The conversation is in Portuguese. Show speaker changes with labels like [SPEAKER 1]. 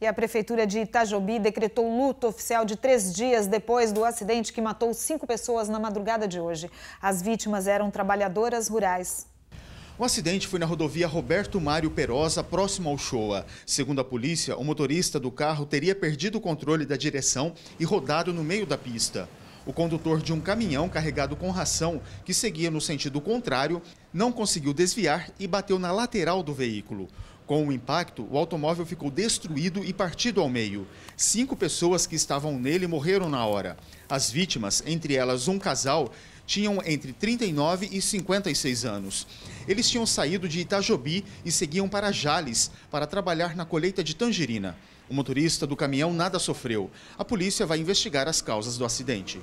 [SPEAKER 1] E a Prefeitura de Itajobi decretou luto oficial de três dias depois do acidente que matou cinco pessoas na madrugada de hoje. As vítimas eram trabalhadoras rurais.
[SPEAKER 2] O acidente foi na rodovia Roberto Mário Perosa, próximo ao Shoa. Segundo a polícia, o motorista do carro teria perdido o controle da direção e rodado no meio da pista. O condutor de um caminhão carregado com ração, que seguia no sentido contrário, não conseguiu desviar e bateu na lateral do veículo. Com o impacto, o automóvel ficou destruído e partido ao meio. Cinco pessoas que estavam nele morreram na hora. As vítimas, entre elas um casal, tinham entre 39 e 56 anos. Eles tinham saído de Itajobi e seguiam para Jales para trabalhar na colheita de tangerina. O motorista do caminhão nada sofreu. A polícia vai investigar as causas do acidente.